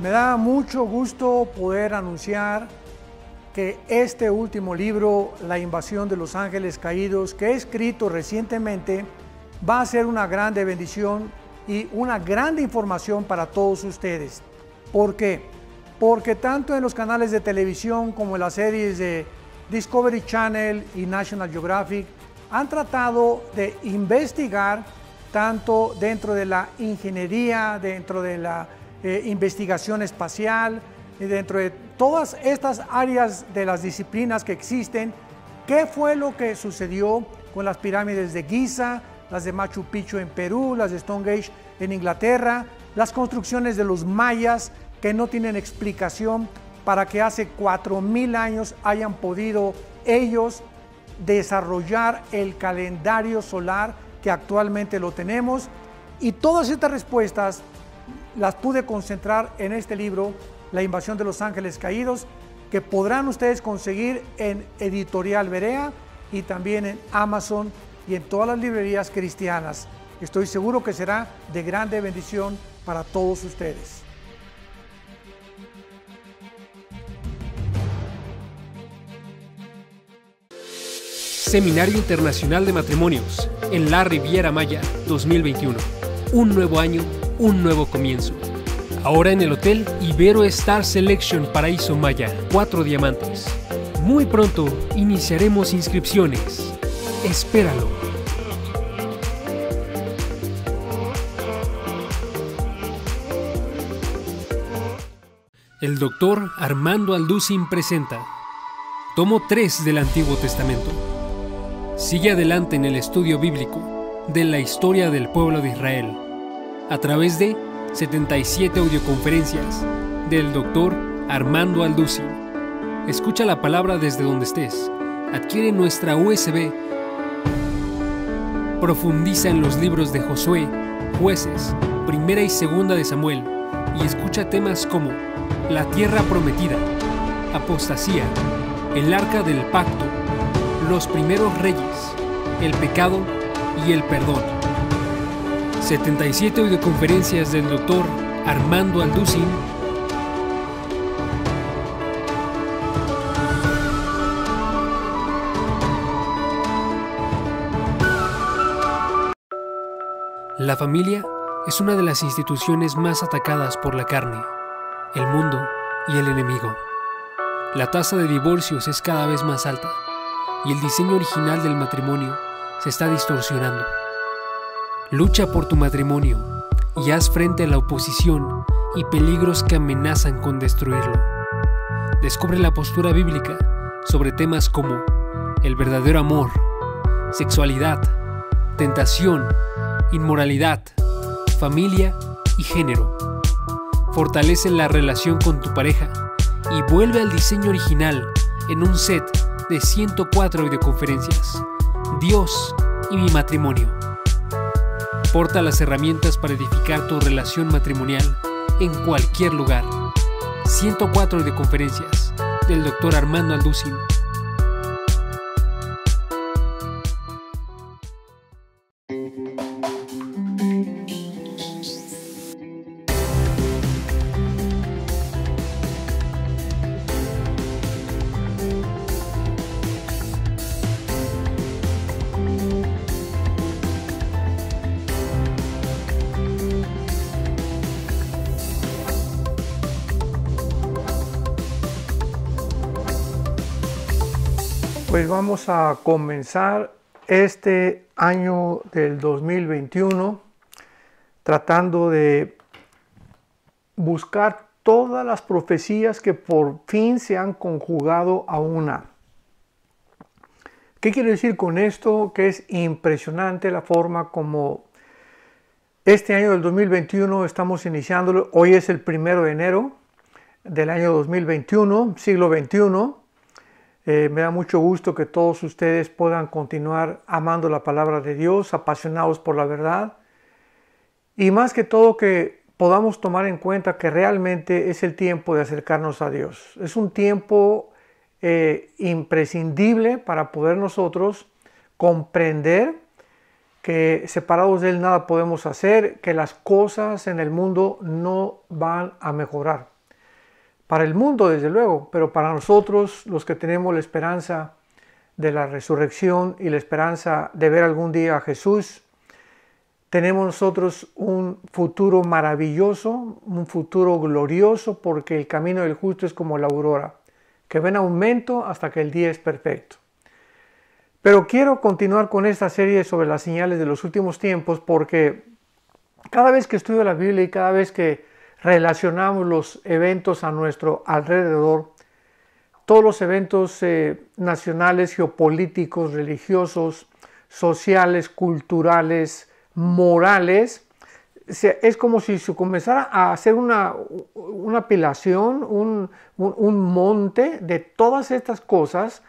Me da mucho gusto poder anunciar que este último libro, La invasión de los ángeles caídos, que he escrito recientemente, va a ser una grande bendición y una grande información para todos ustedes. ¿Por qué? Porque tanto en los canales de televisión como en las series de Discovery Channel y National Geographic han tratado de investigar tanto dentro de la ingeniería, dentro de la eh, investigación espacial, dentro de todas estas áreas de las disciplinas que existen, ¿qué fue lo que sucedió con las pirámides de Giza, las de Machu Picchu en Perú, las de Stonehenge en Inglaterra, las construcciones de los mayas que no tienen explicación para que hace 4.000 años hayan podido ellos desarrollar el calendario solar que actualmente lo tenemos? Y todas estas respuestas las pude concentrar en este libro, La invasión de los ángeles caídos, que podrán ustedes conseguir en Editorial Berea y también en Amazon y en todas las librerías cristianas. Estoy seguro que será de grande bendición para todos ustedes. Seminario Internacional de Matrimonios en la Riviera Maya 2021. Un nuevo año un nuevo comienzo. Ahora en el Hotel Ibero Star Selection Paraíso Maya, Cuatro diamantes. Muy pronto iniciaremos inscripciones. Espéralo. El doctor Armando Alducin presenta Tomo 3 del Antiguo Testamento. Sigue adelante en el estudio bíblico de la historia del pueblo de Israel a través de 77 audioconferencias del doctor Armando Alduci. Escucha la palabra desde donde estés. Adquiere nuestra USB. Profundiza en los libros de Josué, Jueces, Primera y Segunda de Samuel y escucha temas como La Tierra Prometida, Apostasía, El Arca del Pacto, Los Primeros Reyes, El Pecado y el Perdón. 77 videoconferencias del doctor Armando Alducin, La familia es una de las instituciones más atacadas por la carne, el mundo y el enemigo. La tasa de divorcios es cada vez más alta y el diseño original del matrimonio se está distorsionando. Lucha por tu matrimonio y haz frente a la oposición y peligros que amenazan con destruirlo. Descubre la postura bíblica sobre temas como el verdadero amor, sexualidad, tentación, inmoralidad, familia y género. Fortalece la relación con tu pareja y vuelve al diseño original en un set de 104 videoconferencias. Dios y mi matrimonio aporta las herramientas para edificar tu relación matrimonial en cualquier lugar. 104 de conferencias del doctor Armando Alducin vamos a comenzar este año del 2021 tratando de buscar todas las profecías que por fin se han conjugado a una. ¿Qué quiero decir con esto? Que es impresionante la forma como este año del 2021 estamos iniciándolo. Hoy es el primero de enero del año 2021, siglo XXI. Eh, me da mucho gusto que todos ustedes puedan continuar amando la palabra de Dios, apasionados por la verdad. Y más que todo que podamos tomar en cuenta que realmente es el tiempo de acercarnos a Dios. Es un tiempo eh, imprescindible para poder nosotros comprender que separados de Él nada podemos hacer, que las cosas en el mundo no van a mejorar. Para el mundo, desde luego, pero para nosotros, los que tenemos la esperanza de la resurrección y la esperanza de ver algún día a Jesús, tenemos nosotros un futuro maravilloso, un futuro glorioso, porque el camino del justo es como la aurora, que va en aumento hasta que el día es perfecto. Pero quiero continuar con esta serie sobre las señales de los últimos tiempos, porque cada vez que estudio la Biblia y cada vez que relacionamos los eventos a nuestro alrededor, todos los eventos eh, nacionales, geopolíticos, religiosos, sociales, culturales, morales, es como si se comenzara a hacer una, apilación, un, monte de todas estas cosas,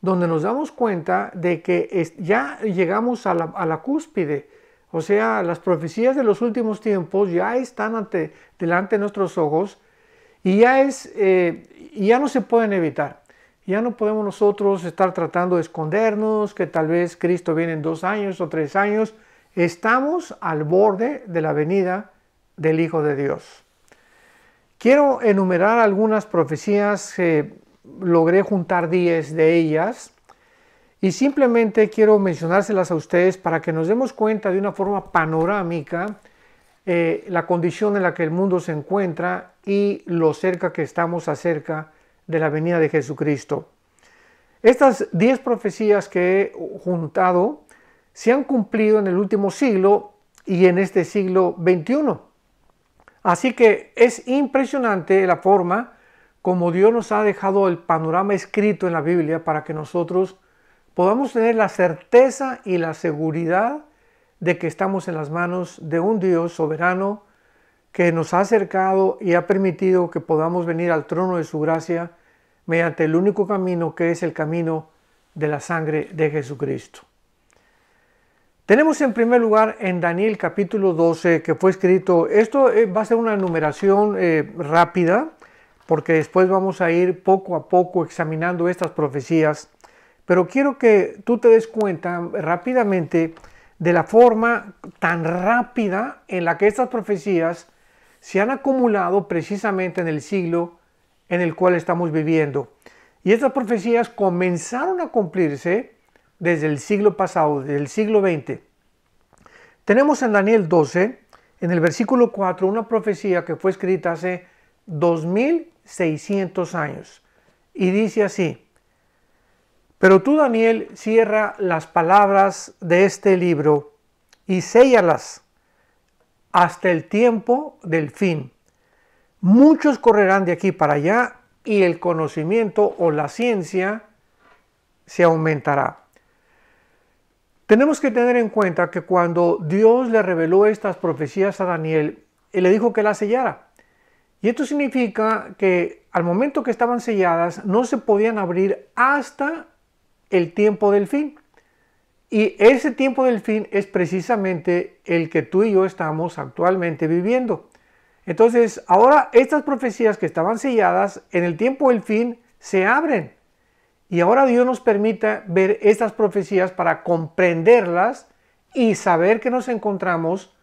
donde nos damos cuenta de que ya llegamos a la cúspide, o sea, las profecías de los últimos tiempos ya están delante de nuestros ojos y ya, es, eh, ya no se pueden evitar. Ya no podemos nosotros estar tratando de escondernos, que tal vez Cristo viene en dos años o tres años. Estamos al borde de la venida del Hijo de Dios. Quiero enumerar algunas profecías, que logré juntar diez de ellas y simplemente quiero mencionárselas a ustedes para que nos demos cuenta de una forma panorámica eh, la condición en la que el mundo se encuentra y lo cerca que estamos acerca de la venida de Jesucristo. Estas 10 profecías que he juntado se han cumplido en el último siglo y en este siglo XXI. Así que es impresionante la forma como Dios nos ha dejado el panorama escrito en la Biblia para que nosotros podamos tener la certeza y la seguridad de que estamos en las manos de un Dios soberano que nos ha acercado y ha permitido que podamos venir al trono de su gracia mediante el único camino que es el camino de la sangre de Jesucristo. Tenemos en primer lugar en Daniel capítulo 12 que fue escrito, esto eh, va a ser una enumeración eh, rápida porque después vamos a ir poco a poco examinando estas profecías pero quiero que tú te des cuenta rápidamente de la forma tan rápida en la que estas profecías se han acumulado precisamente en el siglo en el cual estamos viviendo. Y estas profecías comenzaron a cumplirse desde el siglo pasado, desde el siglo XX. Tenemos en Daniel 12, en el versículo 4, una profecía que fue escrita hace 2600 años. Y dice así, pero tú, Daniel, cierra las palabras de este libro y séllalas hasta el tiempo del fin. Muchos correrán de aquí para allá y el conocimiento o la ciencia se aumentará. Tenemos que tener en cuenta que cuando Dios le reveló estas profecías a Daniel, él le dijo que las sellara. Y esto significa que al momento que estaban selladas no se podían abrir hasta el tiempo del fin. Y ese tiempo del fin es precisamente el que tú y yo estamos actualmente viviendo. Entonces, ahora estas profecías que estaban selladas en el tiempo del fin se abren. Y ahora Dios nos permita ver estas profecías para comprenderlas y saber que nos encontramos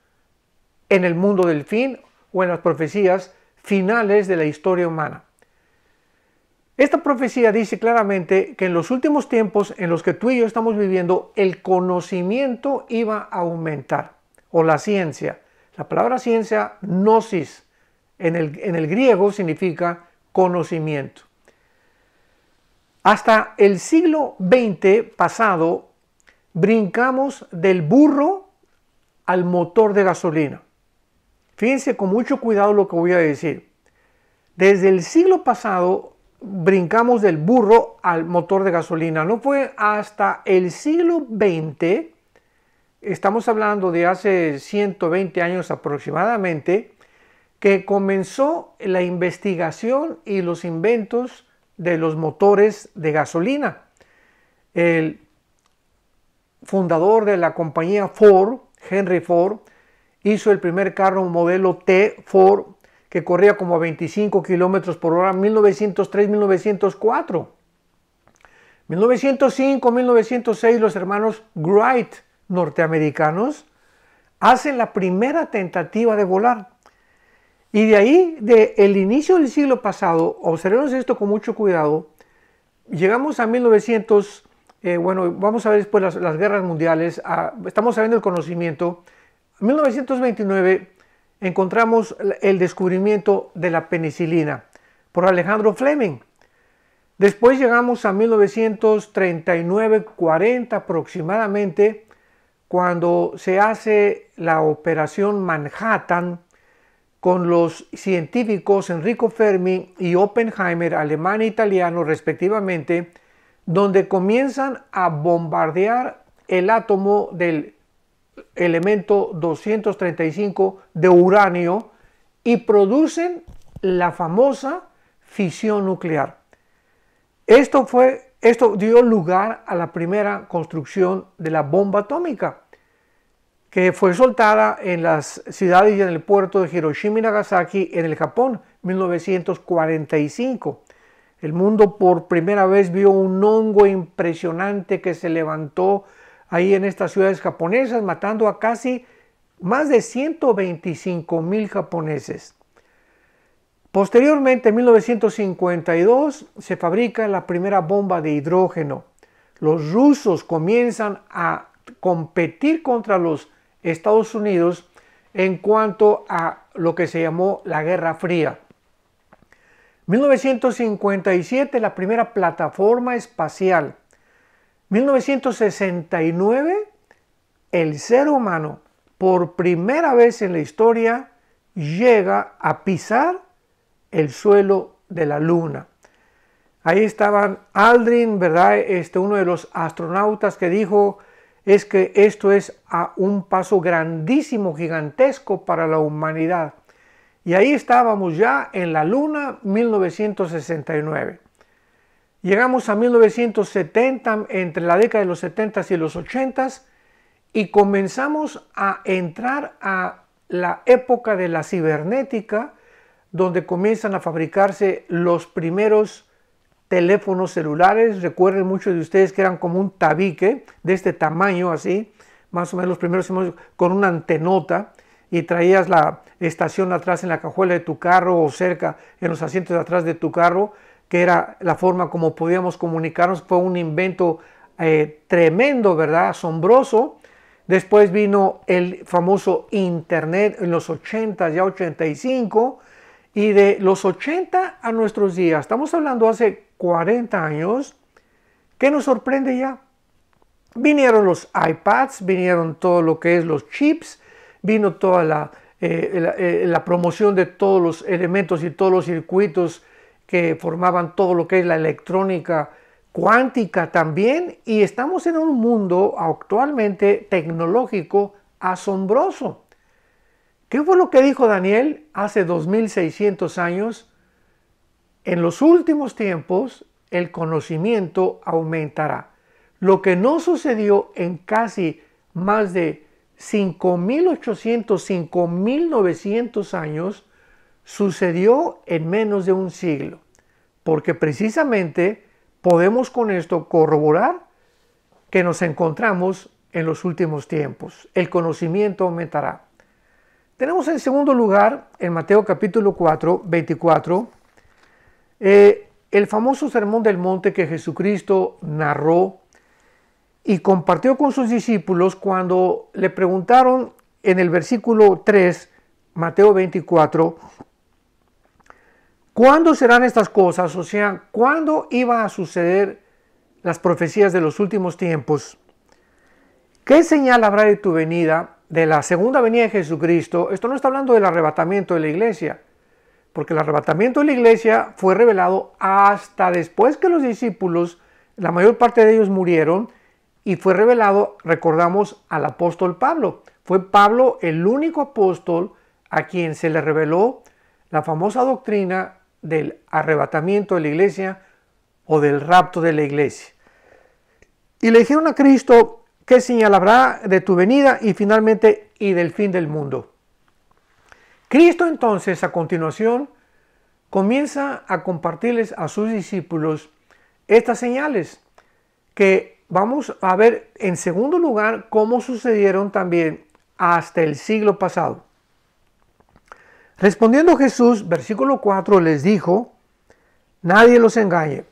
en el mundo del fin o en las profecías finales de la historia humana. Esta profecía dice claramente que en los últimos tiempos en los que tú y yo estamos viviendo, el conocimiento iba a aumentar, o la ciencia. La palabra ciencia, gnosis, en el, griego significa conocimiento. Hasta el siglo XX pasado, brincamos del burro al motor de gasolina. Fíjense con mucho cuidado lo que voy a decir. Desde el siglo pasado brincamos del burro al motor de gasolina. No fue hasta el siglo XX, estamos hablando de hace 120 años aproximadamente, que comenzó la investigación y los inventos de los motores de gasolina. El fundador de la compañía Ford, Henry Ford, hizo el primer carro modelo T Ford que corría como a 25 kilómetros por hora, 1903-1904. 1905-1906 los hermanos Wright, norteamericanos, hacen la primera tentativa de volar. Y de ahí, de inicio del siglo pasado, observemos esto con mucho cuidado, llegamos a 1900, eh, bueno, vamos a ver después las, guerras mundiales, estamos sabiendo el conocimiento, 1929 encontramos el descubrimiento de la penicilina por Alejandro Fleming. Después llegamos a 1939-40 aproximadamente, cuando se hace la operación Manhattan con los científicos Enrico Fermi y Oppenheimer, alemán e italiano respectivamente, donde comienzan a bombardear el átomo del elemento 235 de uranio y producen la famosa fisión nuclear. Esto, fue, esto dio lugar a la primera construcción de la bomba atómica, que fue soltada en las ciudades y en el puerto de Hiroshima y Nagasaki en el Japón, 1945. El mundo por primera vez vio un hongo impresionante que se levantó ahí en estas ciudades japonesas, matando a casi más de 125 mil japoneses. Posteriormente, en 1952, se fabrica la primera bomba de hidrógeno. Los rusos comienzan a competir contra los Estados Unidos en cuanto a lo que se llamó la Guerra Fría. 1957, la primera plataforma espacial. 1969, el ser humano por primera vez en la historia llega a pisar el suelo de la luna. Ahí estaban Aldrin, ¿verdad? Este, uno de los astronautas que dijo es que esto es a un paso grandísimo, gigantesco para la humanidad. Y ahí estábamos ya en la luna 1969. Llegamos a 1970, entre la década de los 70 y los 80 y comenzamos a entrar a la época de la cibernética, donde comienzan a fabricarse los primeros teléfonos celulares. Recuerden muchos de ustedes que eran como un tabique de este tamaño así, más o menos los primeros con una antenota y traías la estación atrás en la cajuela de tu carro o cerca en los asientos de atrás de tu carro que era la forma como podíamos comunicarnos, fue un invento eh, tremendo, ¿verdad? Asombroso. Después vino el famoso Internet en los 80, ya 85, y de los 80 a nuestros días, estamos hablando hace 40 años, ¿qué nos sorprende ya? Vinieron los iPads, vinieron todo lo que es los chips, vino toda la, eh, eh, la promoción de todos los elementos y todos los circuitos que formaban todo lo que es la electrónica cuántica también, y estamos en un mundo actualmente tecnológico asombroso. ¿Qué fue lo que dijo Daniel hace 2600 años? En los últimos tiempos el conocimiento aumentará. Lo que no sucedió en casi más de 5.800, 5.900 años sucedió en menos de un siglo, porque precisamente podemos con esto corroborar que nos encontramos en los últimos tiempos. El conocimiento aumentará. Tenemos en segundo lugar, en Mateo capítulo 4, 24, eh, el famoso sermón del monte que Jesucristo narró y compartió con sus discípulos cuando le preguntaron en el versículo 3, Mateo 24, ¿Cuándo serán estas cosas? O sea, ¿cuándo iba a suceder las profecías de los últimos tiempos? ¿Qué señal habrá de tu venida, de la segunda venida de Jesucristo? Esto no está hablando del arrebatamiento de la iglesia, porque el arrebatamiento de la iglesia fue revelado hasta después que los discípulos, la mayor parte de ellos murieron, y fue revelado, recordamos, al apóstol Pablo. Fue Pablo el único apóstol a quien se le reveló la famosa doctrina del arrebatamiento de la iglesia o del rapto de la iglesia. Y le dijeron a Cristo, qué señal habrá de tu venida y finalmente y del fin del mundo? Cristo entonces a continuación comienza a compartirles a sus discípulos estas señales que vamos a ver en segundo lugar cómo sucedieron también hasta el siglo pasado. Respondiendo Jesús, versículo 4, les dijo, nadie los engañe.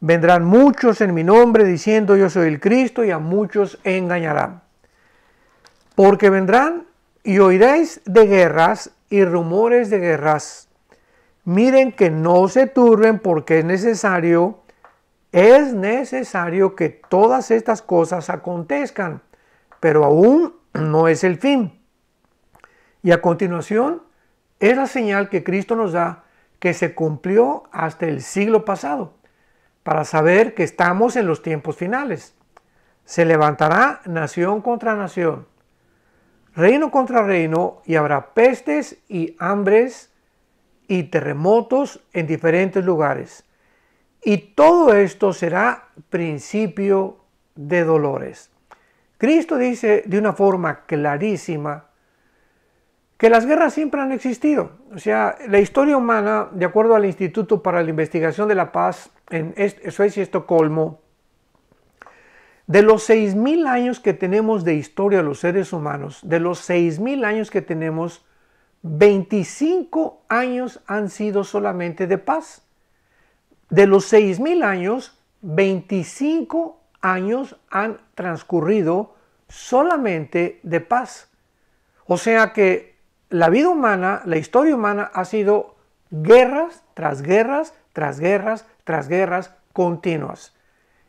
Vendrán muchos en mi nombre diciendo yo soy el Cristo y a muchos engañarán. Porque vendrán y oiréis de guerras y rumores de guerras. Miren que no se turben porque es necesario, es necesario que todas estas cosas acontezcan, pero aún no es el fin. Y a continuación, es la señal que Cristo nos da que se cumplió hasta el siglo pasado, para saber que estamos en los tiempos finales. Se levantará nación contra nación, reino contra reino, y habrá pestes y hambres y terremotos en diferentes lugares. Y todo esto será principio de dolores. Cristo dice de una forma clarísima que las guerras siempre han existido. O sea, la historia humana, de acuerdo al Instituto para la Investigación de la Paz en Suecia, y Estocolmo, de los 6.000 años que tenemos de historia los seres humanos, de los 6.000 años que tenemos, 25 años han sido solamente de paz. De los 6.000 años, 25 años han transcurrido solamente de paz. O sea que la vida humana, la historia humana ha sido guerras tras guerras, tras guerras, tras guerras continuas.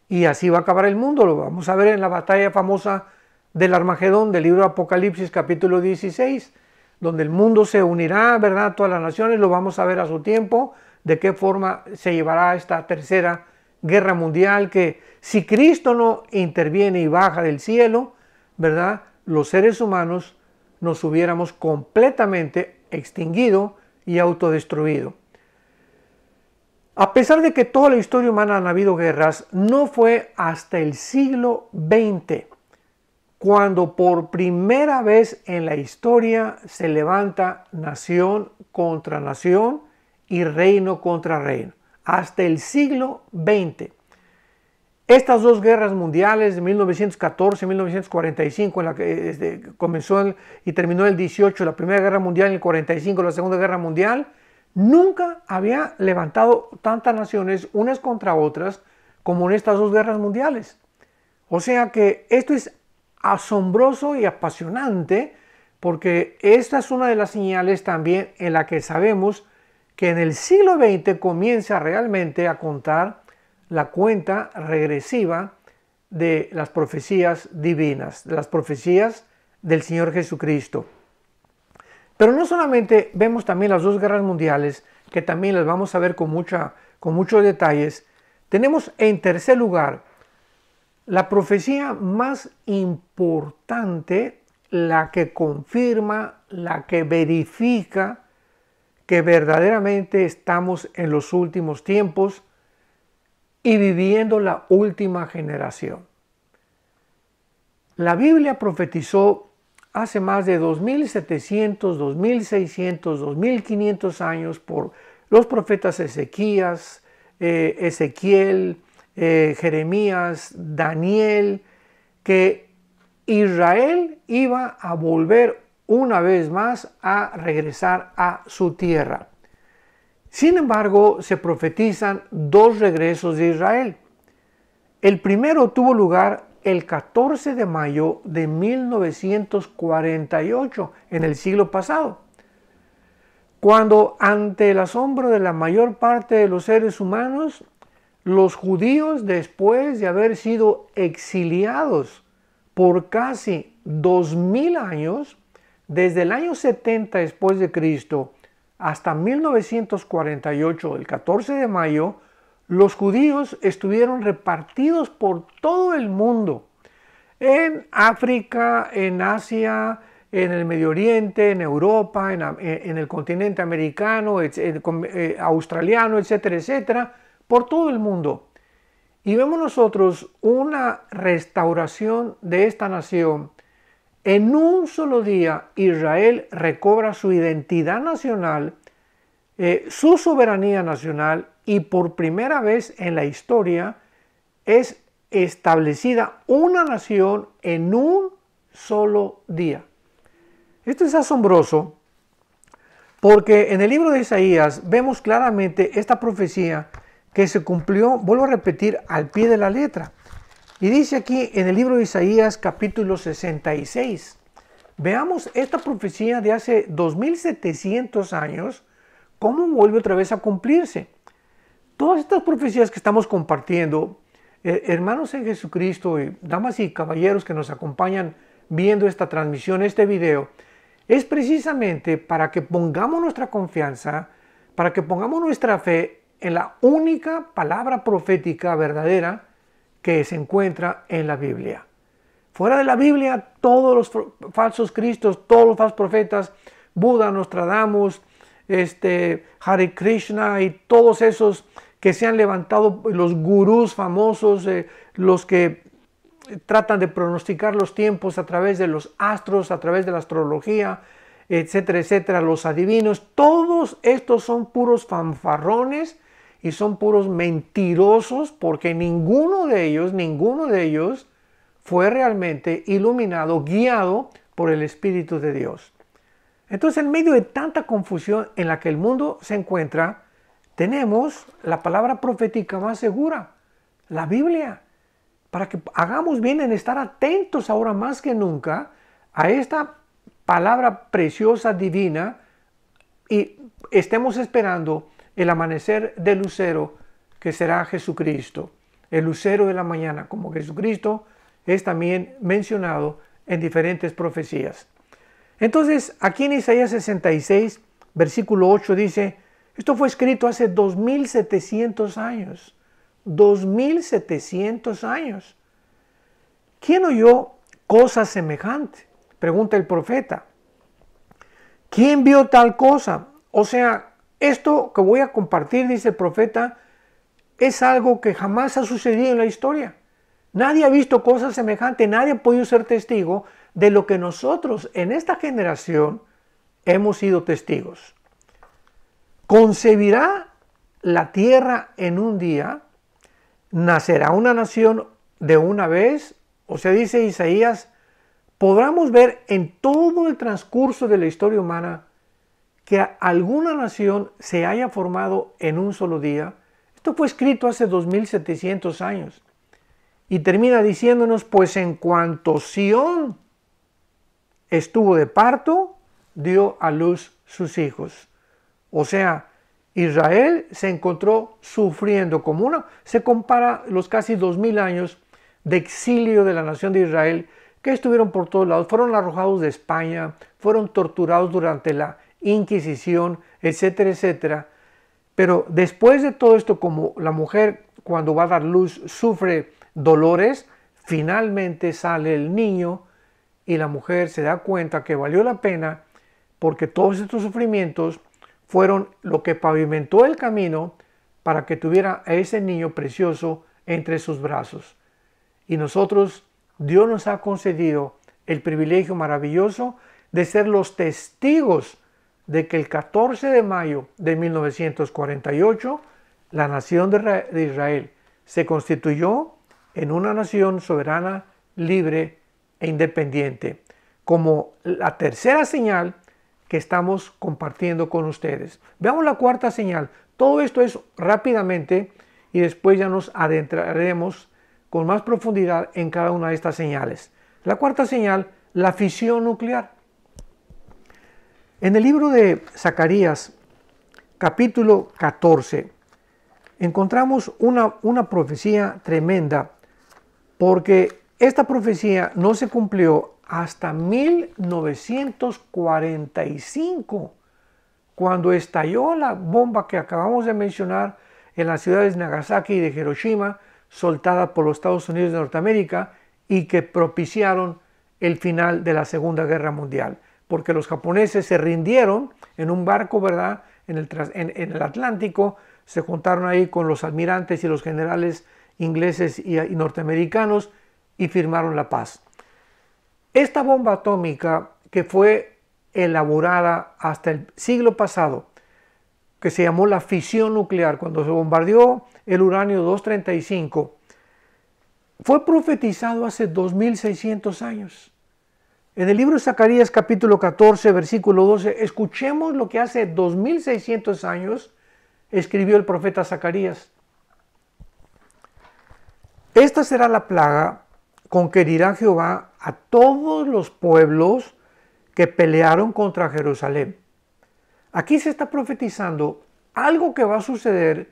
Y así va a acabar el mundo, lo vamos a ver en la batalla famosa del Armagedón del libro Apocalipsis capítulo 16, donde el mundo se unirá, ¿verdad? Todas las naciones, lo vamos a ver a su tiempo, de qué forma se llevará esta tercera guerra mundial, que si Cristo no interviene y baja del cielo, ¿verdad? Los seres humanos nos hubiéramos completamente extinguido y autodestruido. A pesar de que toda la historia humana han habido guerras, no fue hasta el siglo XX cuando por primera vez en la historia se levanta nación contra nación y reino contra reino. Hasta el siglo XX. Estas dos guerras mundiales de 1914-1945, en la que eh, este, comenzó y terminó el 18, la Primera Guerra Mundial, en el 45, la Segunda Guerra Mundial, nunca había levantado tantas naciones unas contra otras como en estas dos guerras mundiales. O sea que esto es asombroso y apasionante porque esta es una de las señales también en la que sabemos que en el siglo XX comienza realmente a contar la cuenta regresiva de las profecías divinas, de las profecías del Señor Jesucristo. Pero no solamente vemos también las dos guerras mundiales, que también las vamos a ver con, mucha, con muchos detalles, tenemos en tercer lugar la profecía más importante, la que confirma, la que verifica que verdaderamente estamos en los últimos tiempos, y viviendo la última generación. La Biblia profetizó hace más de 2700, 2600, 2500 años por los profetas Ezequías, eh, Ezequiel, eh, Jeremías, Daniel, que Israel iba a volver una vez más a regresar a su tierra. Sin embargo, se profetizan dos regresos de Israel. El primero tuvo lugar el 14 de mayo de 1948, en el siglo pasado, cuando ante el asombro de la mayor parte de los seres humanos, los judíos, después de haber sido exiliados por casi 2.000 años, desde el año 70 después de Cristo hasta 1948, el 14 de mayo, los judíos estuvieron repartidos por todo el mundo, en África, en Asia, en el Medio Oriente, en Europa, en, eh, el continente americano, eh, australiano, etcétera, etcétera, por todo el mundo. Y vemos nosotros una restauración de esta nación en un solo día Israel recobra su identidad nacional, eh, su soberanía nacional y por primera vez en la historia es establecida una nación en un solo día. Esto es asombroso porque en el libro de Isaías vemos claramente esta profecía que se cumplió, vuelvo a repetir, al pie de la letra. Y dice aquí en el libro de Isaías capítulo 66, veamos esta profecía de hace 2700 años, cómo vuelve otra vez a cumplirse. Todas estas profecías que estamos compartiendo, eh, hermanos en Jesucristo y damas y caballeros que nos acompañan viendo esta transmisión, este video, es precisamente para que pongamos nuestra confianza, para que pongamos nuestra fe en la única palabra profética verdadera, que se encuentra en la Biblia. Fuera de la Biblia, todos los falsos cristos, todos los falsos profetas, Buda, Nostradamus, este, Hare Krishna y todos esos que se han levantado, los gurús famosos, eh, los que eh, tratan de pronosticar los tiempos a través de los astros, a través de la astrología, etcétera, etcétera, los adivinos, todos estos son puros fanfarrones y son puros mentirosos porque ninguno de ellos, ninguno de ellos fue realmente iluminado, guiado por el Espíritu de Dios. Entonces, en medio de tanta confusión en la que el mundo se encuentra, tenemos la palabra profética más segura, la Biblia, para que hagamos bien en estar atentos ahora más que nunca a esta palabra preciosa divina y estemos esperando el amanecer del lucero que será Jesucristo. El lucero de la mañana como Jesucristo es también mencionado en diferentes profecías. Entonces, aquí en Isaías 66, versículo 8 dice, esto fue escrito hace 2700 años. 2700 años. ¿Quién oyó cosas semejantes? Pregunta el profeta. ¿Quién vio tal cosa? O sea, esto que voy a compartir, dice el profeta, es algo que jamás ha sucedido en la historia. Nadie ha visto cosas semejante nadie ha podido ser testigo de lo que nosotros en esta generación hemos sido testigos. Concebirá la tierra en un día, nacerá una nación de una vez, o sea, dice Isaías, podremos ver en todo el transcurso de la historia humana que alguna nación se haya formado en un solo día, esto fue escrito hace 2700 años. Y termina diciéndonos, pues en cuanto Sión estuvo de parto, dio a luz sus hijos. O sea, Israel se encontró sufriendo como una, se compara los casi 2000 años de exilio de la nación de Israel, que estuvieron por todos lados, fueron arrojados de España, fueron torturados durante la Inquisición, etcétera, etcétera. Pero después de todo esto, como la mujer cuando va a dar luz sufre dolores, finalmente sale el niño y la mujer se da cuenta que valió la pena porque todos estos sufrimientos fueron lo que pavimentó el camino para que tuviera a ese niño precioso entre sus brazos. Y nosotros, Dios nos ha concedido el privilegio maravilloso de ser los testigos de que el 14 de mayo de 1948 la nación de Israel se constituyó en una nación soberana, libre e independiente, como la tercera señal que estamos compartiendo con ustedes. Veamos la cuarta señal. Todo esto es rápidamente y después ya nos adentraremos con más profundidad en cada una de estas señales. La cuarta señal, la fisión nuclear. En el libro de Zacarías, capítulo 14, encontramos una, profecía tremenda, porque esta profecía no se cumplió hasta 1945, cuando estalló la bomba que acabamos de mencionar en las ciudades de Nagasaki y de Hiroshima, soltada por los Estados Unidos de Norteamérica y que propiciaron el final de la Segunda Guerra Mundial porque los japoneses se rindieron en un barco, ¿verdad? En el, Atlántico, se juntaron ahí con los almirantes y los generales ingleses y norteamericanos y firmaron la paz. Esta bomba atómica que fue elaborada hasta el siglo pasado, que se llamó la fisión nuclear, cuando se bombardeó el uranio 235, fue profetizado hace 2600 años. En el libro de Zacarías capítulo 14, versículo 12, escuchemos lo que hace 2600 años escribió el profeta Zacarías. Esta será la plaga con que dirá Jehová a todos los pueblos que pelearon contra Jerusalén. Aquí se está profetizando algo que va a suceder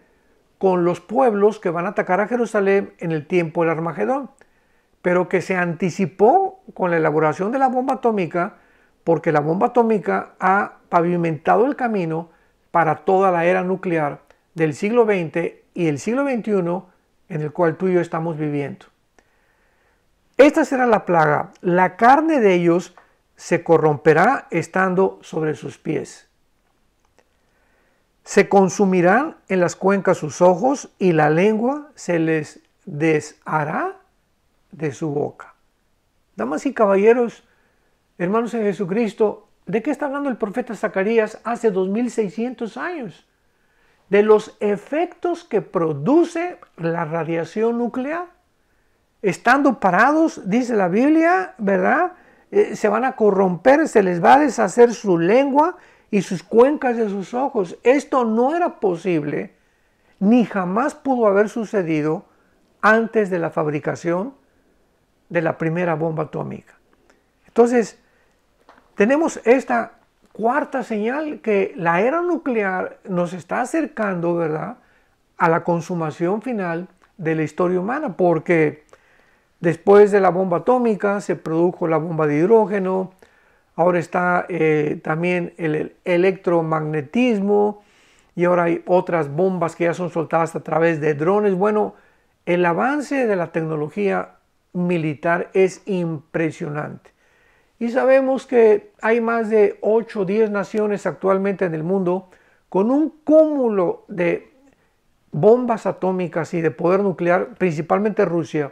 con los pueblos que van a atacar a Jerusalén en el tiempo del Armagedón pero que se anticipó con la elaboración de la bomba atómica, porque la bomba atómica ha pavimentado el camino para toda la era nuclear del siglo XX y el siglo XXI en el cual tú y yo estamos viviendo. Esta será la plaga. La carne de ellos se corromperá estando sobre sus pies. Se consumirán en las cuencas sus ojos y la lengua se les deshará de su boca. Damas y caballeros, hermanos en Jesucristo, ¿de qué está hablando el profeta Zacarías hace 2600 años? De los efectos que produce la radiación nuclear. Estando parados, dice la Biblia, ¿verdad? Eh, se van a corromper, se les va a deshacer su lengua y sus cuencas de sus ojos. Esto no era posible ni jamás pudo haber sucedido antes de la fabricación de la primera bomba atómica. Entonces, tenemos esta cuarta señal que la era nuclear nos está acercando, ¿verdad?, a la consumación final de la historia humana, porque después de la bomba atómica se produjo la bomba de hidrógeno, ahora está eh, también el electromagnetismo y ahora hay otras bombas que ya son soltadas a través de drones. Bueno, el avance de la tecnología militar es impresionante. Y sabemos que hay más de 8 o 10 naciones actualmente en el mundo con un cúmulo de bombas atómicas y de poder nuclear, principalmente Rusia.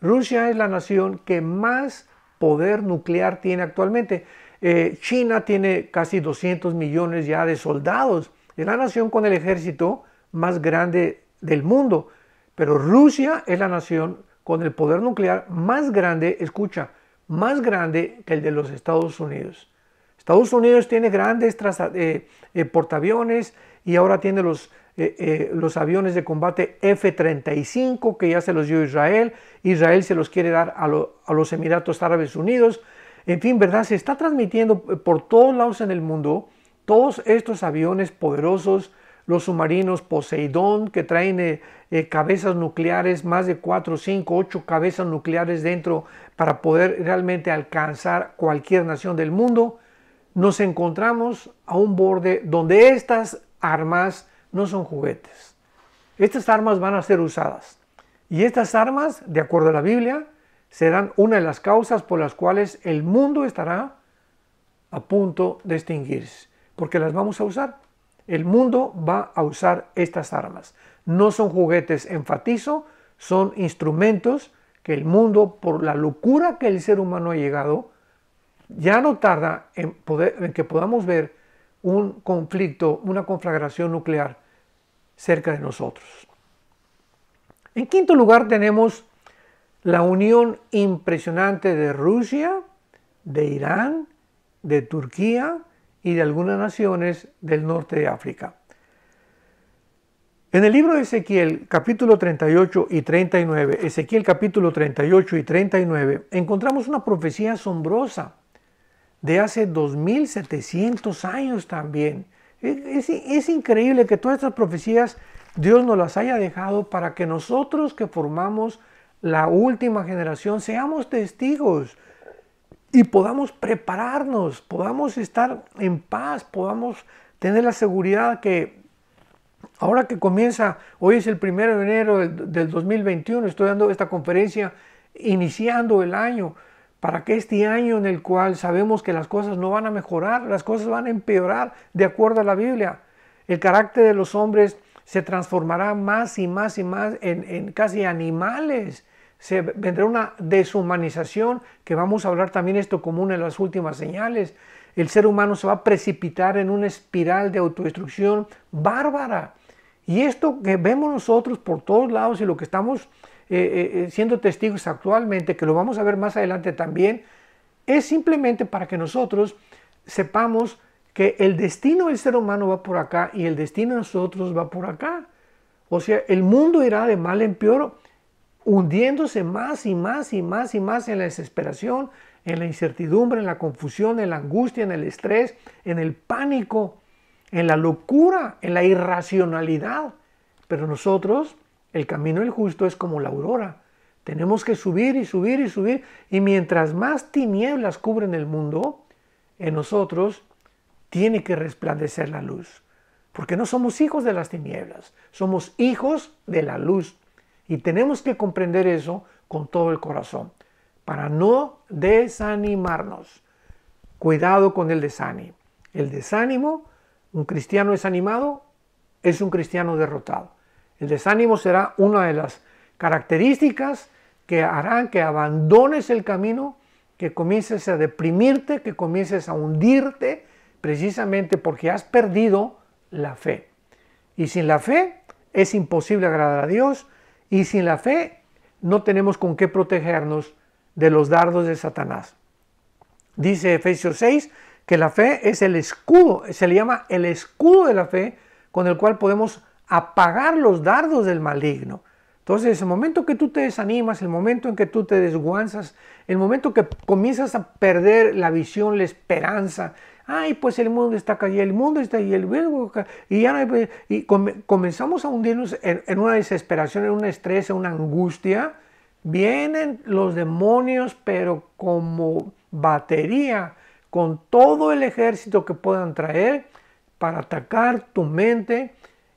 Rusia es la nación que más poder nuclear tiene actualmente. Eh, China tiene casi 200 millones ya de soldados. Es la nación con el ejército más grande del mundo. Pero Rusia es la nación con el poder nuclear más grande, escucha, más grande que el de los Estados Unidos. Estados Unidos tiene grandes eh, eh, portaaviones y ahora tiene los, eh, los aviones de combate F-35 que ya se los dio Israel. Israel se los quiere dar a, a los Emiratos Árabes Unidos. En fin, ¿verdad? Se está transmitiendo por todos lados en el mundo todos estos aviones poderosos, los submarinos Poseidón, que traen eh, eh, cabezas nucleares, más de 4, 5, 8 cabezas nucleares dentro para poder realmente alcanzar cualquier nación del mundo, nos encontramos a un borde donde estas armas no son juguetes. Estas armas van a ser usadas. Y estas armas, de acuerdo a la Biblia, serán una de las causas por las cuales el mundo estará a punto de extinguirse, porque las vamos a usar. El mundo va a usar estas armas. No son juguetes, enfatizo, son instrumentos que el mundo, por la locura que el ser humano ha llegado, ya no tarda en, poder, en que podamos ver un conflicto, una conflagración nuclear cerca de nosotros. En quinto lugar tenemos la unión impresionante de Rusia, de Irán, de Turquía, y de algunas naciones del norte de África. En el libro de Ezequiel, capítulo 38 y 39, Ezequiel capítulo 38 y 39, encontramos una profecía asombrosa de hace 2700 años también. E, es, es, increíble que todas estas profecías Dios nos las haya dejado para que nosotros que formamos la última generación seamos testigos y podamos prepararnos, podamos estar en paz, podamos tener la seguridad que ahora que comienza, hoy es el primero de enero del 2021, estoy dando esta conferencia iniciando el año, para que este año en el cual sabemos que las cosas no van a mejorar, las cosas van a empeorar de acuerdo a la Biblia. El carácter de los hombres se transformará más y más y más en, en casi animales se vendrá una deshumanización, que vamos a hablar también esto como una de las últimas señales. El ser humano se va a precipitar en una espiral de autodestrucción bárbara. Y esto que vemos nosotros por todos lados y lo que estamos eh, eh, eh, siendo testigos actualmente, que lo vamos a ver más adelante también, es simplemente para que nosotros sepamos que el destino del ser humano va por acá y el destino de nosotros va por acá. O sea, el mundo irá de mal en peor hundiéndose más y más y más y más en la desesperación, en la incertidumbre, en la confusión, en la angustia, en el estrés, en el pánico, en la locura, en la irracionalidad. Pero nosotros, el camino del justo es como la aurora. Tenemos que subir y subir y subir. Y mientras más tinieblas cubren el mundo, en nosotros tiene que resplandecer la luz. Porque no somos hijos de las tinieblas, somos hijos de la luz. Y tenemos que comprender eso con todo el corazón, para no desanimarnos. Cuidado con el desánimo. El desánimo, un cristiano desanimado, es un cristiano derrotado. El desánimo será una de las características que harán que abandones el camino, que comiences a deprimirte, que comiences a hundirte, precisamente porque has perdido la fe. Y sin la fe es imposible agradar a Dios, y sin la fe no tenemos con qué protegernos de los dardos de Satanás. Dice Efesios 6 que la fe es el escudo, se le llama el escudo de la fe con el cual podemos apagar los dardos del maligno. Entonces, el momento que tú te desanimas, el momento en que tú te desguanzas, el momento que comienzas a perder la visión, la esperanza, ay, pues el mundo está acá el mundo está y el mundo y ya no y comenzamos a hundirnos en, en, una desesperación, en un estrés, en una angustia. Vienen los demonios, pero como batería, con todo el ejército que puedan traer para atacar tu mente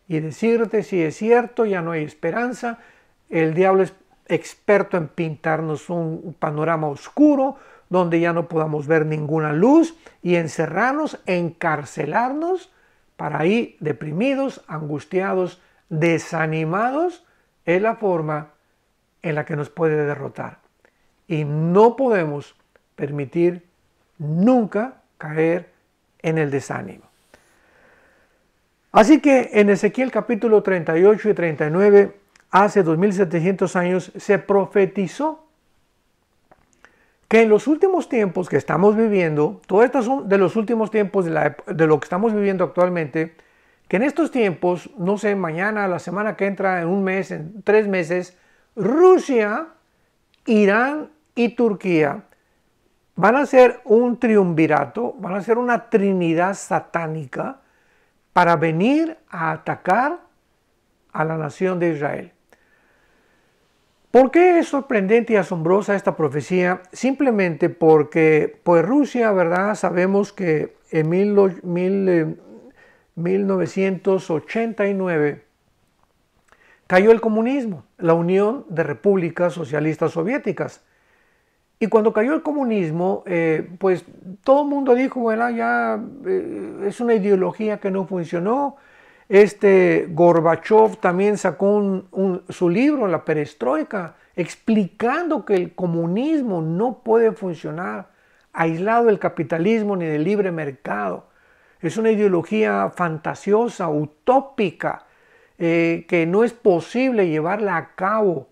y decirte si es cierto, ya no hay esperanza. El diablo es experto en pintarnos un panorama oscuro, donde ya no podamos ver ninguna luz y encerrarnos, encarcelarnos para ir deprimidos, angustiados, desanimados, es la forma en la que nos puede derrotar. Y no podemos permitir nunca caer en el desánimo. Así que en Ezequiel capítulo 38 y 39, hace 2700 años, se profetizó que en los últimos tiempos que estamos viviendo, todo esto son de los últimos tiempos de, de, lo que estamos viviendo actualmente, que en estos tiempos, no sé, mañana, la semana que entra, en un mes, en tres meses, Rusia, Irán y Turquía van a ser un triunvirato, van a ser una trinidad satánica para venir a atacar a la nación de Israel. ¿Por qué es sorprendente y asombrosa esta profecía? Simplemente porque, pues Rusia, ¿verdad? Sabemos que en 1989 eh, cayó el comunismo, la Unión de Repúblicas Socialistas Soviéticas. Y cuando cayó el comunismo, eh, pues todo el mundo dijo, bueno, ya eh, es una ideología que no funcionó, este Gorbachev también sacó su libro, La Perestroika, explicando que el comunismo no puede funcionar aislado del capitalismo ni del libre mercado. Es una ideología fantasiosa, utópica, eh, que no es posible llevarla a cabo,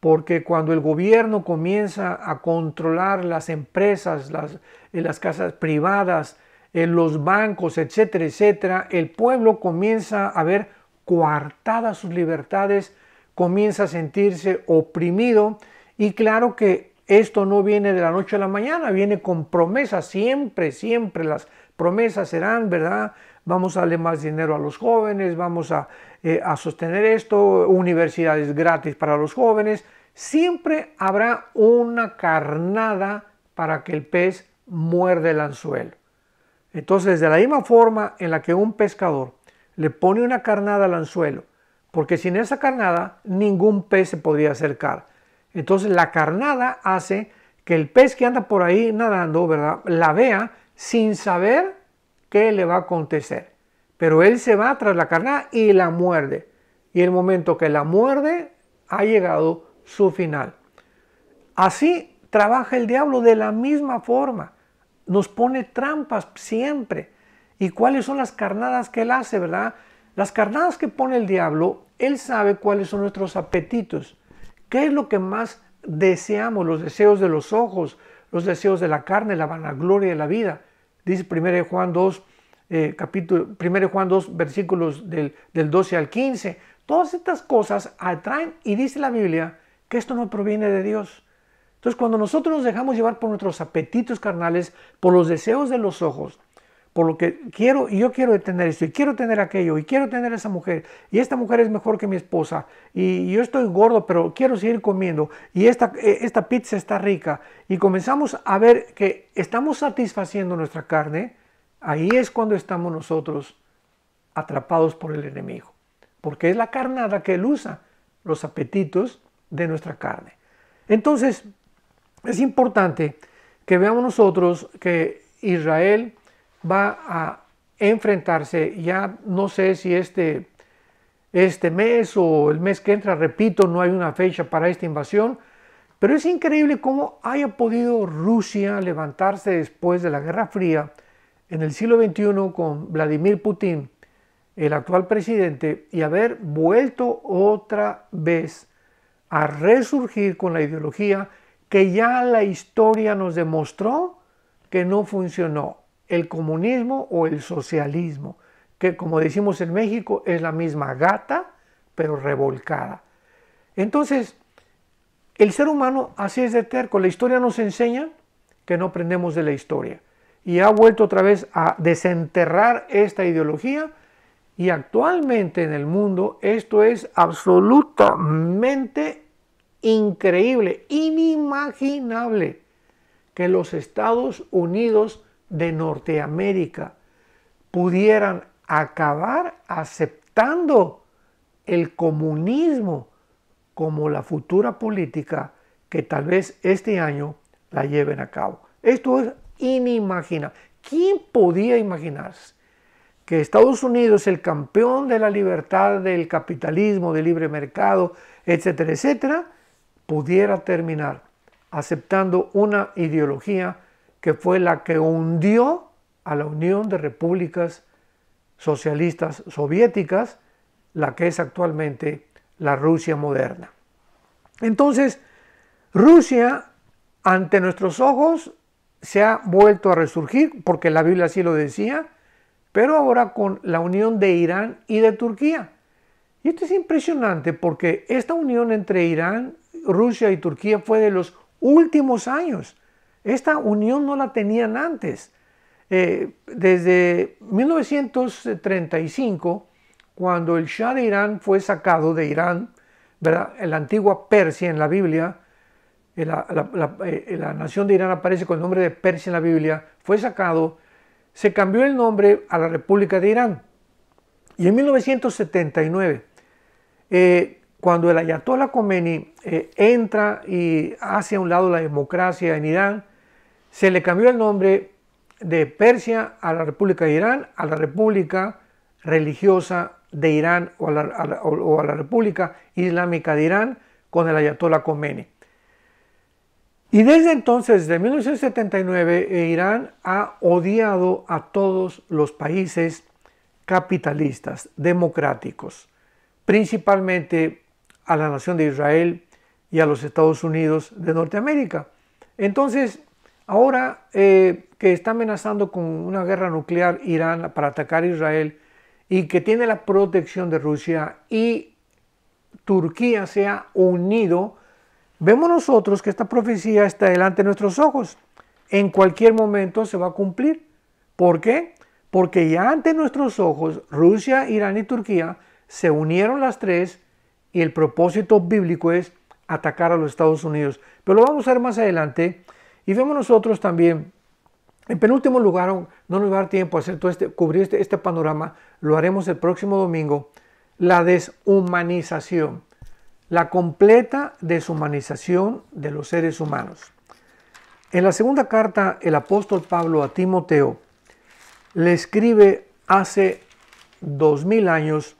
porque cuando el gobierno comienza a controlar las empresas, las, eh, las casas privadas, en los bancos, etcétera, etcétera, el pueblo comienza a ver coartadas sus libertades, comienza a sentirse oprimido y claro que esto no viene de la noche a la mañana, viene con promesas, siempre, siempre las promesas serán, ¿verdad? Vamos a darle más dinero a los jóvenes, vamos a, eh, sostener esto, universidades gratis para los jóvenes, siempre habrá una carnada para que el pez muerde el anzuelo. Entonces, de la misma forma en la que un pescador le pone una carnada al anzuelo, porque sin esa carnada ningún pez se podría acercar. Entonces, la carnada hace que el pez que anda por ahí nadando, ¿verdad? La vea sin saber qué le va a acontecer. Pero él se va tras la carnada y la muerde. Y el momento que la muerde, ha llegado su final. Así trabaja el diablo de la misma forma nos pone trampas siempre. ¿Y cuáles son las carnadas que él hace, verdad? Las carnadas que pone el diablo, él sabe cuáles son nuestros apetitos. ¿Qué es lo que más deseamos? Los deseos de los ojos, los deseos de la carne, la vanagloria de la vida. Dice 1 Juan 2, eh, capítulo, Juan 2, versículos del, del 12 al 15. Todas estas cosas atraen y dice la Biblia que esto no proviene de Dios. Entonces, cuando nosotros nos dejamos llevar por nuestros apetitos carnales, por los deseos de los ojos, por lo que quiero, y yo quiero tener esto, y quiero tener aquello, y quiero tener esa mujer, y esta mujer es mejor que mi esposa, y yo estoy gordo, pero quiero seguir comiendo, y esta, e, esta pizza está rica, y comenzamos a ver que estamos satisfaciendo nuestra carne, ahí es cuando estamos nosotros atrapados por el enemigo, porque es la carnada que él usa, los apetitos de nuestra carne. Entonces, es importante que veamos nosotros que Israel va a enfrentarse, ya no sé si este, este mes o el mes que entra, repito, no hay una fecha para esta invasión, pero es increíble cómo haya podido Rusia levantarse después de la Guerra Fría en el siglo XXI con Vladimir Putin, el actual presidente, y haber vuelto otra vez a resurgir con la ideología que ya la historia nos demostró que no funcionó, el comunismo o el socialismo, que como decimos en México es la misma gata, pero revolcada. Entonces, el ser humano así es de terco, la historia nos enseña que no aprendemos de la historia y ha vuelto otra vez a desenterrar esta ideología y actualmente en el mundo esto es absolutamente increíble, inimaginable, que los Estados Unidos de Norteamérica pudieran acabar aceptando el comunismo como la futura política que tal vez este año la lleven a cabo. Esto es inimaginable. ¿Quién podía imaginarse que Estados Unidos, el campeón de la libertad, del capitalismo, del libre mercado, etcétera, etcétera, pudiera terminar aceptando una ideología que fue la que hundió a la Unión de Repúblicas Socialistas Soviéticas, la que es actualmente la Rusia moderna. Entonces, Rusia ante nuestros ojos se ha vuelto a resurgir, porque la Biblia así lo decía, pero ahora con la unión de Irán y de Turquía. Y esto es impresionante porque esta unión entre Irán Rusia y Turquía fue de los últimos años. Esta unión no la tenían antes. Eh, desde 1935, cuando el Shah de Irán fue sacado de Irán, ¿verdad? la antigua Persia en la Biblia, eh, eh, la, nación de Irán aparece con el nombre de Persia en la Biblia, fue sacado, se cambió el nombre a la República de Irán. Y en 1979, cuando el ayatollah Khomeini eh, entra y hace a un lado la democracia en Irán, se le cambió el nombre de Persia a la República de Irán, a la República Religiosa de Irán o a la, República Islámica de Irán con el ayatollah Khomeini. Y desde entonces, desde 1979, eh, Irán ha odiado a todos los países capitalistas, democráticos, principalmente a la nación de Israel y a los Estados Unidos de Norteamérica. Entonces, ahora eh, que está amenazando con una guerra nuclear Irán para atacar a Israel y que tiene la protección de Rusia y Turquía se ha unido, vemos nosotros que esta profecía está delante de nuestros ojos. En cualquier momento se va a cumplir. ¿Por qué? Porque ya ante nuestros ojos Rusia, Irán y Turquía se unieron las tres y el propósito bíblico es atacar a los Estados Unidos. Pero lo vamos a ver más adelante y vemos nosotros también, en penúltimo lugar, no nos va a dar tiempo a hacer todo este, cubrir este, este panorama, lo haremos el próximo domingo, la deshumanización, la completa deshumanización de los seres humanos. En la segunda carta, el apóstol Pablo a Timoteo le escribe hace dos mil años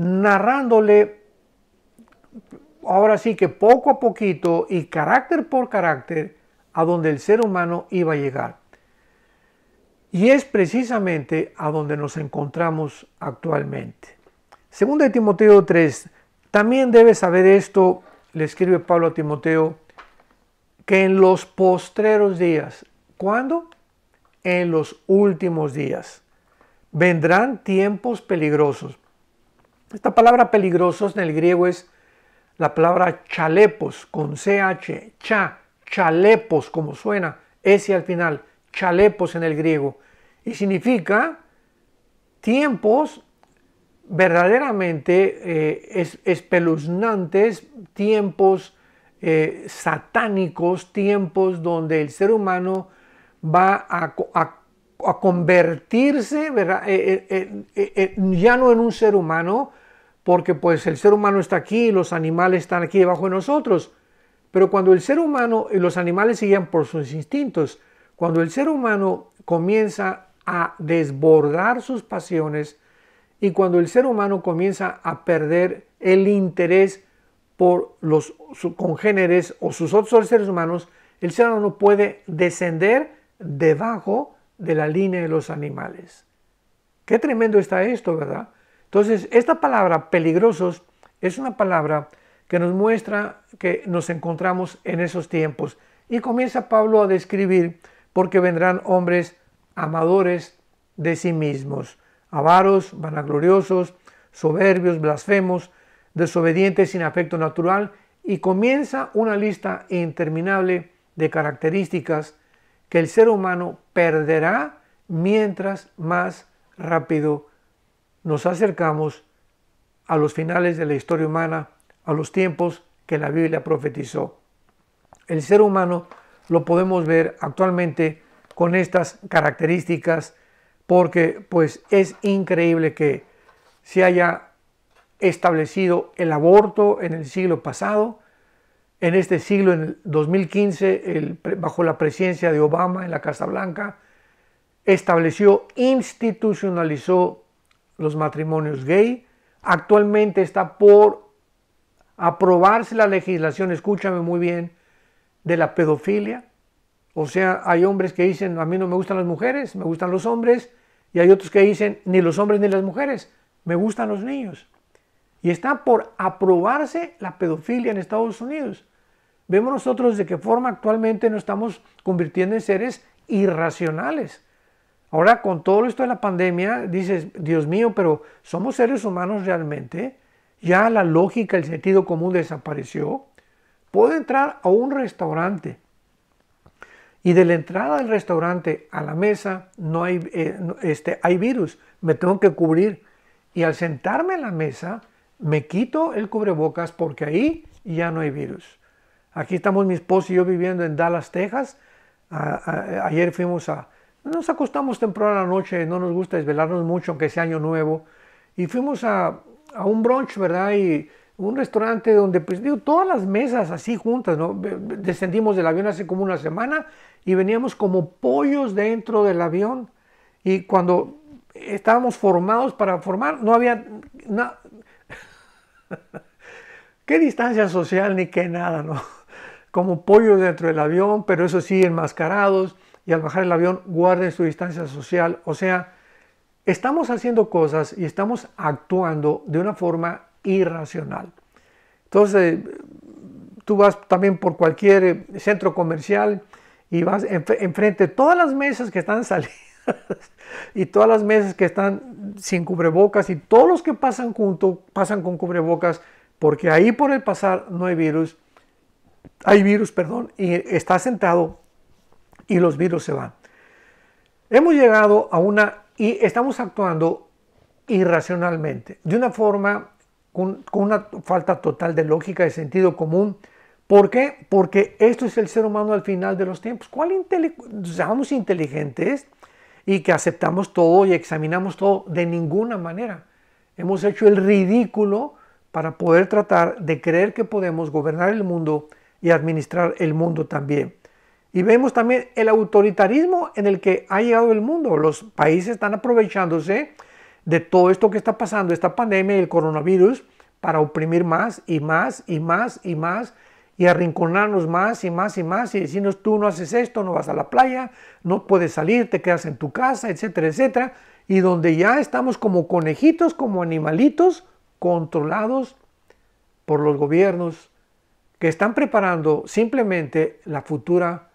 narrándole ahora sí que poco a poquito y carácter por carácter a donde el ser humano iba a llegar. Y es precisamente a donde nos encontramos actualmente. Segundo de Timoteo 3, también debe saber esto, le escribe Pablo a Timoteo, que en los postreros días, ¿cuándo? En los últimos días. Vendrán tiempos peligrosos. Esta palabra peligrosos en el griego es la palabra chalepos con ch, cha, chalepos como suena, ese al final, chalepos en el griego. Y significa tiempos verdaderamente eh, espeluznantes, tiempos eh, satánicos, tiempos donde el ser humano va a, convertirse eh, ya no en un ser humano, porque pues el ser humano está aquí, los animales están aquí debajo de nosotros. Pero cuando el ser humano y eh, los animales siguen por sus instintos, cuando el ser humano comienza a desbordar sus pasiones y cuando el ser humano comienza a perder el interés por los congéneres o sus otros seres humanos, el ser humano puede descender debajo de la línea de los animales. Qué tremendo está esto, ¿verdad? Entonces, esta palabra peligrosos es una palabra que nos muestra que nos encontramos en esos tiempos. Y comienza Pablo a describir, porque vendrán hombres amadores de sí mismos, avaros, vanagloriosos, soberbios, blasfemos, desobedientes sin afecto natural, y comienza una lista interminable de características que el ser humano perderá mientras más rápido nos acercamos a los finales de la historia humana, a los tiempos que la Biblia profetizó. El ser humano lo podemos ver actualmente con estas características porque pues es increíble que se haya establecido el aborto en el siglo pasado, en este siglo, en el 2015, bajo la presencia de Obama en la Casa Blanca, estableció, institucionalizó los matrimonios gay. Actualmente está por aprobarse la legislación, escúchame muy bien, de la pedofilia. O sea, hay hombres que dicen, a mí no me gustan las mujeres, me gustan los hombres, y hay otros que dicen, ni los hombres ni las mujeres, me gustan los niños. Y está por aprobarse la pedofilia en Estados Unidos. Vemos nosotros de qué forma actualmente nos estamos convirtiendo en seres irracionales. Ahora con todo esto de la pandemia, dices, Dios mío, pero ¿somos seres humanos realmente? Ya la lógica, el sentido común desapareció. Puedo entrar a un restaurante y de la entrada del restaurante a la mesa no hay, eh, este, hay virus, me tengo que cubrir. Y al sentarme en la mesa, me quito el cubrebocas porque ahí ya no hay virus. Aquí estamos mi esposo y yo viviendo en Dallas, Texas. ayer fuimos a, nos acostamos temprano a la noche, no nos gusta desvelarnos mucho, aunque sea año nuevo. Y fuimos a, un brunch, ¿verdad? Y un restaurante donde, pues digo, todas las mesas así juntas, ¿no? Descendimos del avión hace como una semana y veníamos como pollos dentro del avión. Y cuando estábamos formados para formar, no había... qué distancia social ni qué nada, ¿no? Como pollos dentro del avión, pero eso sí, enmascarados y al bajar el avión guarden su distancia social. O sea, estamos haciendo cosas y estamos actuando de una forma irracional. Entonces, eh, tú vas también por cualquier eh, centro comercial y vas enfrente todas las mesas que están salidas y todas las mesas que están sin cubrebocas y todos los que pasan junto pasan con cubrebocas porque ahí por el pasar no hay virus, hay virus, perdón, y está sentado y los virus se van. Hemos llegado a una y estamos actuando irracionalmente, de una forma con, una falta total de lógica, de sentido común. ¿Por qué? Porque esto es el ser humano al final de los tiempos. ¿Cuál intele inteligentes y que aceptamos todo y examinamos todo? De ninguna manera. Hemos hecho el ridículo para poder tratar de creer que podemos gobernar el mundo y administrar el mundo también. Y vemos también el autoritarismo en el que ha llegado el mundo. Los países están aprovechándose de todo esto que está pasando, esta pandemia y el coronavirus, para oprimir más y más y más y más y arrinconarnos más y más y más y decirnos tú no haces esto, no vas a la playa, no puedes salir, te quedas en tu casa, etcétera, etcétera. Y donde ya estamos como conejitos, como animalitos controlados por los gobiernos que están preparando simplemente la futura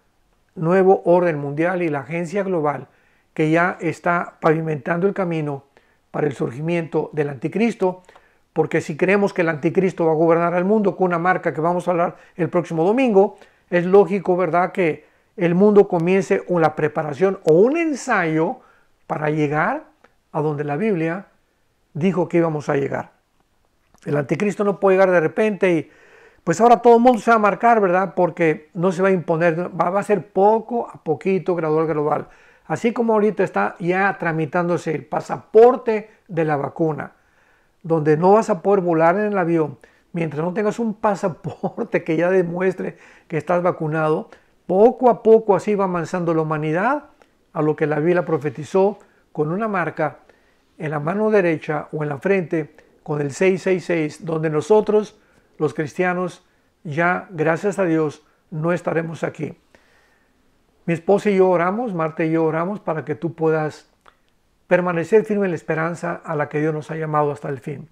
nuevo orden mundial y la agencia global que ya está pavimentando el camino para el surgimiento del anticristo, porque si creemos que el anticristo va a gobernar al mundo con una marca que vamos a hablar el próximo domingo, es lógico, ¿verdad?, que el mundo comience una preparación o un ensayo para llegar a donde la Biblia dijo que íbamos a llegar. El anticristo no puede llegar de repente y pues ahora todo el mundo se va a marcar, ¿verdad? Porque no se va a imponer, va, a ser poco a poquito, gradual, global. Así como ahorita está ya tramitándose el pasaporte de la vacuna, donde no vas a poder volar en el avión mientras no tengas un pasaporte que ya demuestre que estás vacunado, poco a poco así va avanzando la humanidad a lo que la Biblia profetizó con una marca en la mano derecha o en la frente con el 666, donde nosotros los cristianos, ya gracias a Dios no estaremos aquí. Mi esposa y yo oramos, Marta y yo oramos para que tú puedas permanecer firme en la esperanza a la que Dios nos ha llamado hasta el fin.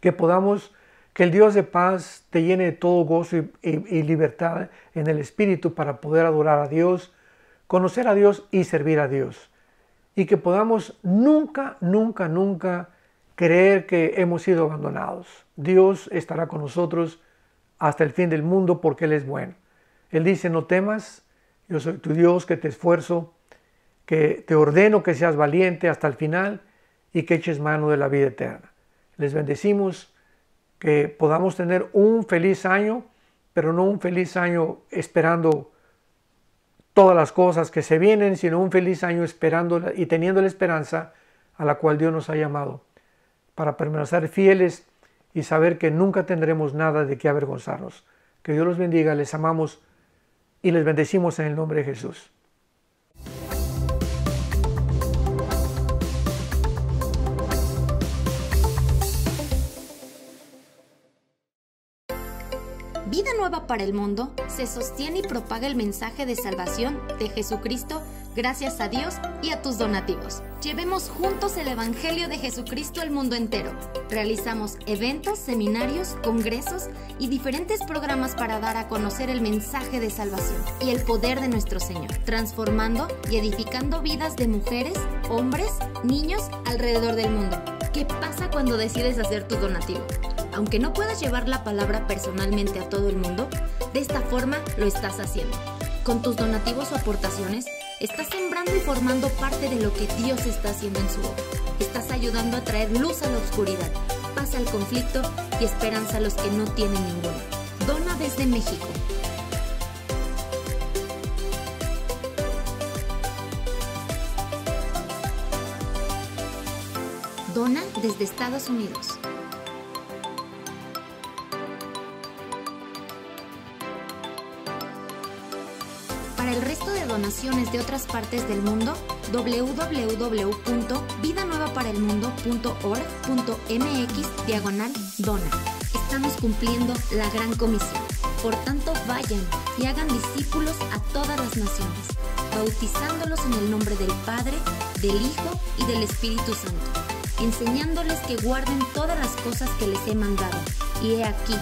Que podamos, que el Dios de paz te llene de todo gozo y, libertad en el Espíritu para poder adorar a Dios, conocer a Dios y servir a Dios. Y que podamos nunca, nunca, nunca creer que hemos sido abandonados. Dios estará con nosotros hasta el fin del mundo porque Él es bueno. Él dice, no temas, yo soy tu Dios que te esfuerzo, que te ordeno que seas valiente hasta el final y que eches mano de la vida eterna. Les bendecimos, que podamos tener un feliz año, pero no un feliz año esperando todas las cosas que se vienen, sino un feliz año esperando y teniendo la esperanza a la cual Dios nos ha llamado para permanecer fieles y saber que nunca tendremos nada de qué avergonzarnos. Que Dios los bendiga, les amamos y les bendecimos en el nombre de Jesús. Vida Nueva para el Mundo se sostiene y propaga el mensaje de salvación de Jesucristo gracias a Dios y a tus donativos. Llevemos juntos el Evangelio de Jesucristo al mundo entero. Realizamos eventos, seminarios, congresos y diferentes programas para dar a conocer el mensaje de salvación y el poder de nuestro Señor, transformando y edificando vidas de mujeres, hombres, niños alrededor del mundo. ¿Qué pasa cuando decides hacer tu donativo? Aunque no puedas llevar la palabra personalmente a todo el mundo, de esta forma lo estás haciendo. Con tus donativos o aportaciones, Estás sembrando y formando parte de lo que Dios está haciendo en su obra. Estás ayudando a traer luz a la oscuridad, paz al conflicto y esperanza a los que no tienen ninguna. Dona desde México. Dona desde Estados Unidos. naciones de otras partes del mundo, www.vidanuevaparelmundo.org.mx diagonal dona. Estamos cumpliendo la gran comisión. Por tanto, vayan y hagan discípulos a todas las naciones, bautizándolos en el nombre del Padre, del Hijo y del Espíritu Santo enseñándoles que guarden todas las cosas que les he mandado. Y he aquí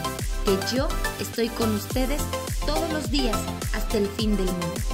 que yo estoy con ustedes todos los días hasta el fin del mundo.